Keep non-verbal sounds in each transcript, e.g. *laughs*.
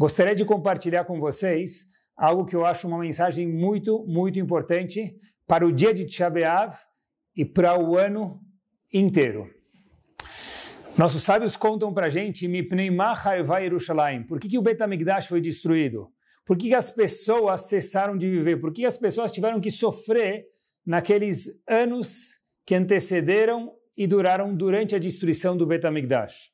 Gostaria de compartilhar com vocês algo que eu acho uma mensagem muito, muito importante para o dia de Tchabeav e para o ano inteiro. Nossos sábios contam para a gente por que, que o Betamigdash foi destruído? Por que, que as pessoas cessaram de viver? Por que, que as pessoas tiveram que sofrer naqueles anos que antecederam e duraram durante a destruição do Betamigdash?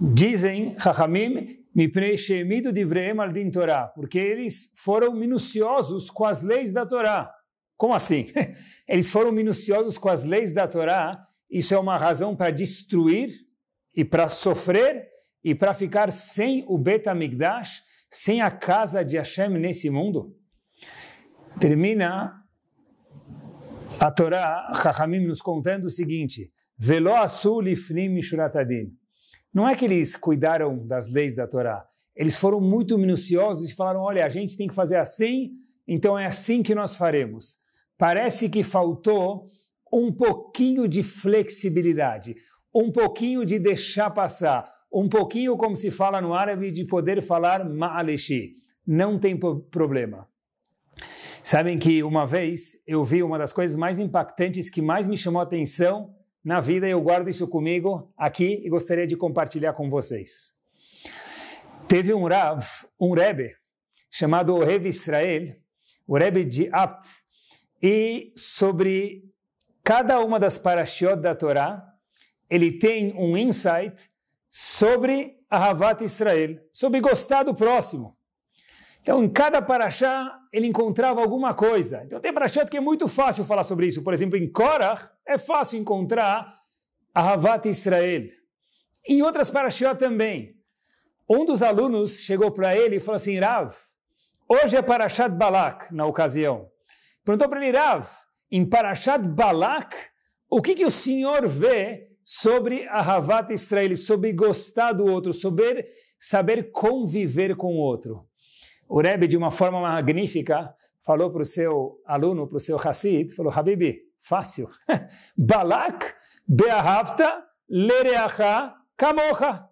Dizem Rahamim me Miprei Shemidu Divreem Aldin Torah, porque eles foram minuciosos com as leis da Torá. Como assim? *laughs* Eles foram minuciosos com as leis da Torá, isso é uma razão para destruir e para sofrer e para ficar sem o Bet Amigdash, sem a casa de Hashem nesse mundo? Termina a Torá, Chachamim nos contando o seguinte, Velo Asul Ifnim Mishuratadin não é que eles cuidaram das leis da Torá. Eles foram muito minuciosos e falaram: olha, a gente tem que fazer assim, então é assim que nós faremos. Parece que faltou um pouquinho de flexibilidade, um pouquinho de deixar passar, um pouquinho, como se fala no árabe, de poder falar maalechi. Não tem problema. Sabem que uma vez eu vi uma das coisas mais impactantes que mais me chamou a atenção na vida e eu guardo isso comigo aqui e gostaria de compartilhar com vocês. Teve um Rav, um Rebbe, chamado Rebbe Israel, o Rebbe de Apt, e sobre cada uma das parashiot da Torá, ele tem um insight sobre a Havat Israel, sobre gostar do próximo. Então, em cada paraxá, ele encontrava alguma coisa. Então, tem paraxá que é muito fácil falar sobre isso. Por exemplo, em Korah, é fácil encontrar a Ahavat Israel. Em outras paraxá também. Um dos alunos chegou para ele e falou assim, Rav, hoje é de Balak, na ocasião. Perguntou para ele, Rav, em de Balak, o que, que o senhor vê sobre a Ahavat Israel, sobre gostar do outro, sobre saber conviver com o outro? O Rebbe, de uma forma magnífica, falou para o seu aluno, para o seu Hassid, falou, Habibi, fácil. *laughs* Balak be'ahavta lereacha kamocha.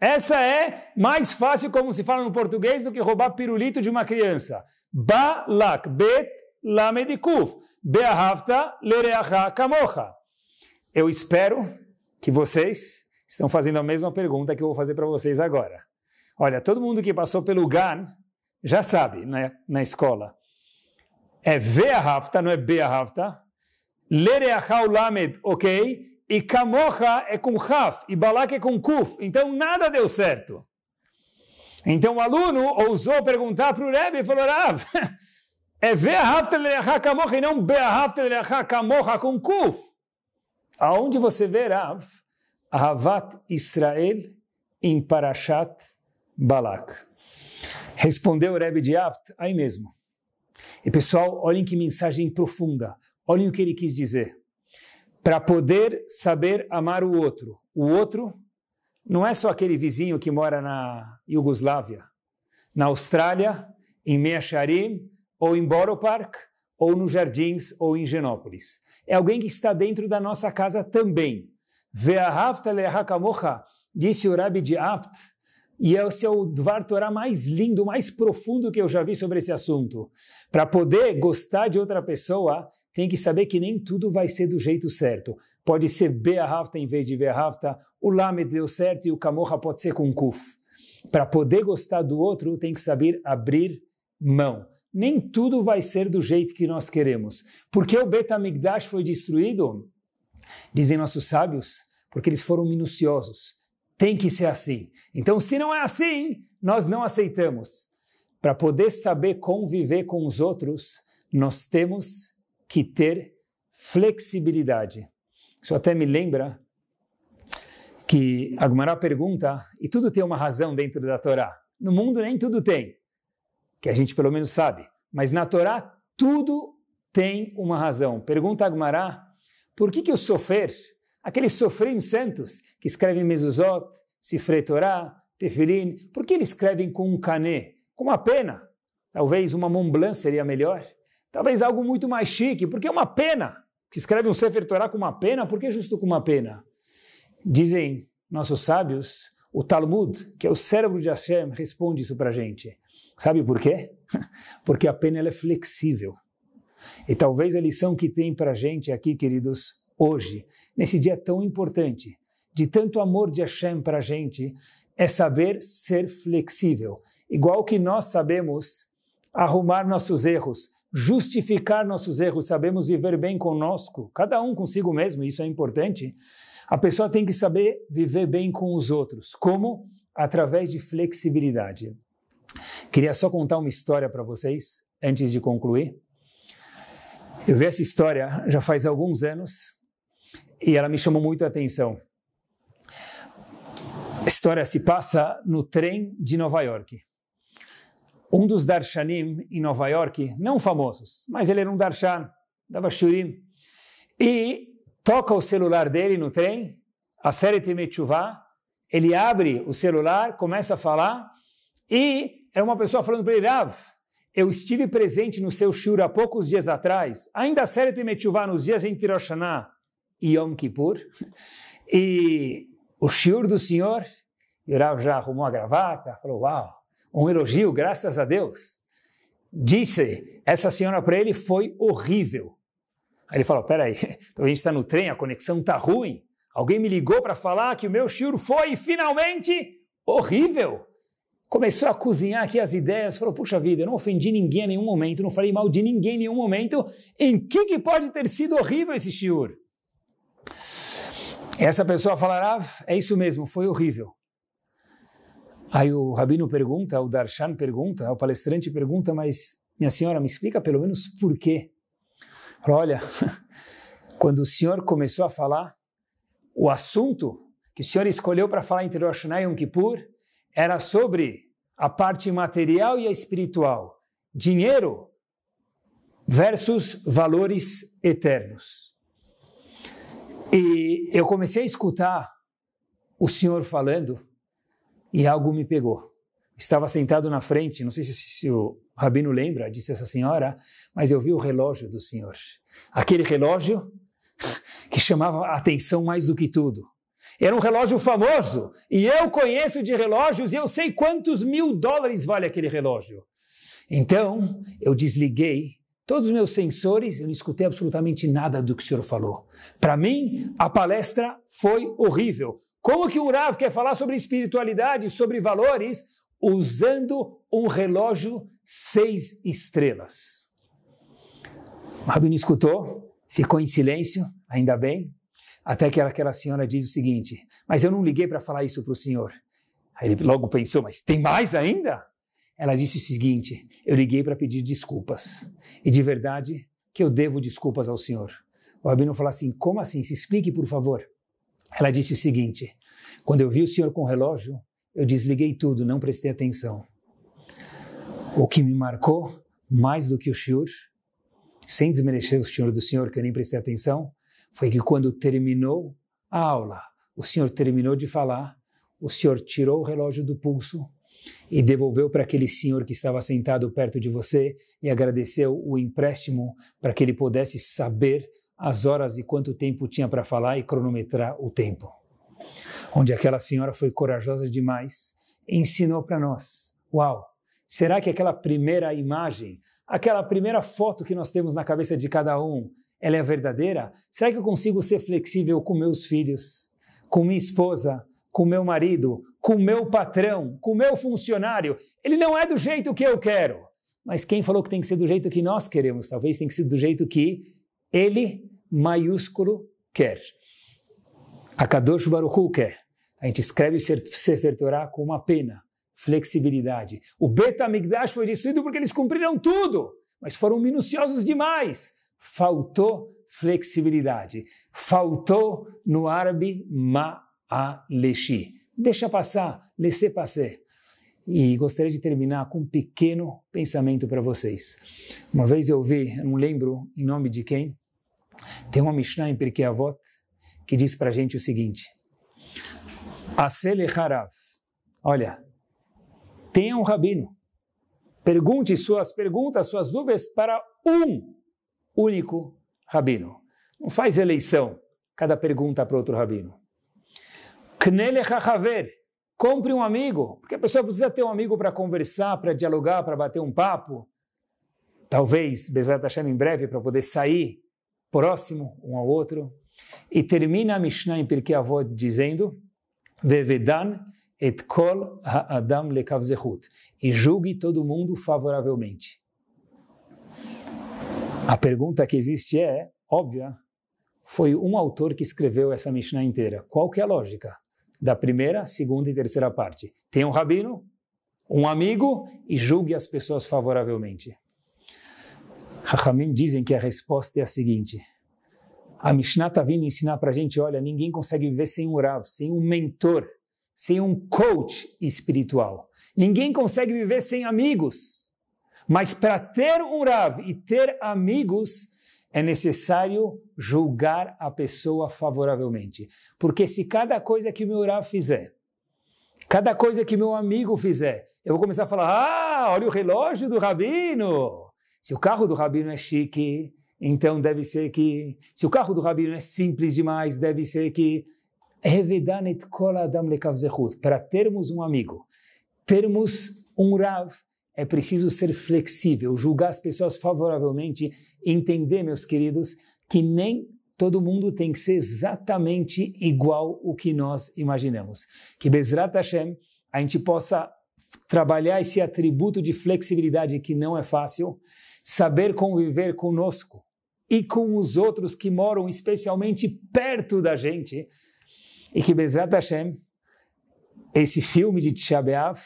Essa é mais fácil, como se fala no português, do que roubar pirulito de uma criança. Balak, bet lamedikuf, be'ahavta lereacha kamocha. Eu espero que vocês estão fazendo a mesma pergunta que eu vou fazer para vocês agora. Olha, todo mundo que passou pelo GAN, já sabe, né, na escola. É ver a rafta, não é be a rafta. Lereacha é ulamed, ok? E kamocha é com raf, e balak é com kuf. Então nada deu certo. Então o aluno ousou perguntar para o Rebbe e falou, Rav, *laughs* é ver a rafta lereacha é kamocha e não be a rafta lereacha é kamocha com kuf. Aonde você vê, Rav? Ahavat Israel em Parashat Balak. Respondeu o Rebbe de Apt, aí mesmo. E pessoal, olhem que mensagem profunda. Olhem o que ele quis dizer. Para poder saber amar o outro. O outro não é só aquele vizinho que mora na Iugoslávia, na Austrália, em Meacharim, ou em Borough Park, ou nos Jardins, ou em Genópolis. É alguém que está dentro da nossa casa também. Ve'ahavta le'ahakamocha, disse o Rabi de Apt, e esse é o Dvar Torá mais lindo, mais profundo que eu já vi sobre esse assunto. Para poder gostar de outra pessoa, tem que saber que nem tudo vai ser do jeito certo. Pode ser Be'ahavta em vez de Be'ahavta, o Lamed deu certo e o Kamoha pode ser com Kuf. Para poder gostar do outro, tem que saber abrir mão. Nem tudo vai ser do jeito que nós queremos. Porque o Betamigdash foi destruído? Dizem nossos sábios, porque eles foram minuciosos tem que ser assim. Então, se não é assim, nós não aceitamos. Para poder saber conviver com os outros, nós temos que ter flexibilidade. Isso até me lembra que Agumará pergunta, e tudo tem uma razão dentro da Torá. No mundo nem tudo tem, que a gente pelo menos sabe. Mas na Torá, tudo tem uma razão. Pergunta Agumará, por que, que o sofrer aqueles sofrim santos que escrevem Mesuzot, sifrei Torah, Tefilin, por que eles escrevem com um cané, com uma pena? Talvez uma Mont Blanc seria melhor. Talvez algo muito mais chique, porque é uma pena. Se escreve um Sefer Torah com uma pena, por que justo com uma pena? Dizem nossos sábios, o Talmud, que é o cérebro de Hashem, responde isso para gente. Sabe por quê? *laughs* Porque a pena é flexível. E talvez a lição que tem para gente aqui, queridos, hoje, nesse dia tão importante, de tanto amor de Hashem para a gente, é saber ser flexível. Igual que nós sabemos arrumar nossos erros, justificar nossos erros, sabemos viver bem conosco, cada um consigo mesmo, isso é importante. A pessoa tem que saber viver bem com os outros. Como? Através de flexibilidade. Queria só contar uma história para vocês antes de concluir. Eu vi essa história já faz alguns anos e ela me chamou muito a atenção. A história se passa no trem de Nova York. Um dos darshanim em Nova York, não famosos, mas ele era um darshan, dava shurim, e toca o celular dele no trem, a série Temetchuvá, ele abre o celular, começa a falar, e é uma pessoa falando para ele, Rav, eu estive presente no seu shur há poucos dias atrás, ainda a série Temetchuvá, nos dias entre Rosh Yom Kippur, e o shiur do senhor, Yorav já arrumou a gravata, falou, uau, um elogio, graças a Deus. Disse essa senhora para ele, foi horrível. Aí ele falou, peraí, *laughs* então a gente está no trem, a conexão está ruim, alguém me ligou para falar que o meu shiur foi, finalmente, horrível. Começou a cozinhar aqui as ideias, falou, puxa vida, eu não ofendi ninguém em nenhum momento, não falei mal de ninguém em nenhum momento, em que, que pode ter sido horrível esse shiur? Essa pessoa falará, é isso mesmo, foi horrível. Aí o rabino pergunta, o darshan pergunta, o palestrante pergunta, mas minha senhora, me explica pelo menos por quê. Fala, olha, *laughs* quando o senhor começou a falar, o assunto que o senhor escolheu para falar entre Rosh Hashanah e Yom Kippur era sobre a parte material e a espiritual, dinheiro versus valores eternos. E eu comecei a escutar o senhor falando e algo me pegou. Estava sentado na frente, não sei se, se o Rabino lembra, disse essa senhora, mas eu vi o relógio do senhor. Aquele relógio *laughs* que chamava a atenção mais do que tudo. Era um relógio famoso, e eu conheço de relógios e eu sei quantos mil dólares vale aquele relógio. Então, eu desliguei Todos os meus sensores, eu não escutei absolutamente nada do que o senhor falou. Para mim, a palestra foi horrível. Como que o Rav quer falar sobre espiritualidade, sobre valores, usando um relógio seis estrelas? O Rabino escutou, ficou em silêncio, ainda bem, até que aquela senhora diz o seguinte: Mas eu não liguei para falar isso para o senhor. Aí ele logo pensou: Mas tem mais ainda? Ela disse o seguinte: Eu liguei para pedir desculpas. E de verdade que eu devo desculpas ao senhor. O rabino falou assim: Como assim? Se explique, por favor. Ela disse o seguinte: Quando eu vi o senhor com o relógio, eu desliguei tudo, não prestei atenção. O que me marcou mais do que o senhor, sem desmerecer o senhor do senhor, que eu nem prestei atenção, foi que quando terminou a aula, o senhor terminou de falar, o senhor tirou o relógio do pulso e devolveu para aquele senhor que estava sentado perto de você e agradeceu o empréstimo para que ele pudesse saber as horas e quanto tempo tinha para falar e cronometrar o tempo. Onde aquela senhora foi corajosa demais, ensinou para nós: Uau, será que aquela primeira imagem, aquela primeira foto que nós temos na cabeça de cada um, ela é verdadeira? Será que eu consigo ser flexível com meus filhos, com minha esposa, com meu marido, com meu patrão, com meu funcionário. Ele não é do jeito que eu quero. Mas quem falou que tem que ser do jeito que nós queremos? Talvez tem que ser do jeito que ele, maiúsculo, quer. A Kadosh Baruchu quer. A gente escreve o Sefer Torah com uma pena, flexibilidade. O Beta Amigdash foi destruído porque eles cumpriram tudo, mas foram minuciosos demais. Faltou flexibilidade. Faltou no árabe maalechi deixa passar, laisser passer. E gostaria de terminar com um pequeno pensamento para vocês. Uma vez eu vi, não lembro em nome de quem, tem uma Mishnah em Pirkei Avot que diz para a gente o seguinte: Asele Harav. Olha, tenha um rabino. Pergunte suas perguntas, suas dúvidas para um único rabino. Não faz eleição, cada pergunta para outro rabino. Knele é Haver. Compre um amigo, porque a pessoa precisa ter um amigo para conversar, para dialogar, para bater um papo. Talvez, Bezat Hashem, em breve, para poder sair próximo um ao outro. E termina a Mishnah em Pirkei Avot dizendo: Vevedan et kol ha'adam lekavzehut. E julgue todo mundo favoravelmente. A pergunta que existe é, óbvia, foi um autor que escreveu essa Mishnah inteira. Qual que é a lógica? da primeira, segunda e terceira parte. Tenha um rabino, um amigo e julgue as pessoas favoravelmente. Rahamim dizem que a resposta é a seguinte. A Mishnah está vindo ensinar para a gente, olha, ninguém consegue viver sem um Rav, sem um mentor, sem um coach espiritual. Ninguém consegue viver sem amigos. Mas para ter um Rav e ter amigos, é necessário julgar a pessoa favoravelmente. Porque se cada coisa que o meu Rav fizer, cada coisa que meu amigo fizer, eu vou começar a falar: ah, olha o relógio do rabino! Se o carro do rabino é chique, então deve ser que. Se o carro do rabino é simples demais, deve ser que. Para termos um amigo, termos um Rav é preciso ser flexível, julgar as pessoas favoravelmente, entender, meus queridos, que nem todo mundo tem que ser exatamente igual o que nós imaginamos. Que Bezrat Hashem a gente possa trabalhar esse atributo de flexibilidade que não é fácil, saber conviver conosco e com os outros que moram especialmente perto da gente, e que Bezrat Hashem, esse filme de Tshabeav,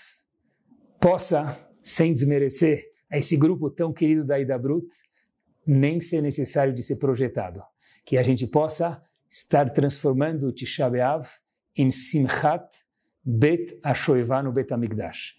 possa sem desmerecer a esse grupo tão querido da Ida Brut, nem ser necessário de ser projetado. Que a gente possa estar transformando o Tisha B'Av em Simchat Bet Ashoeva Bet Amigdash.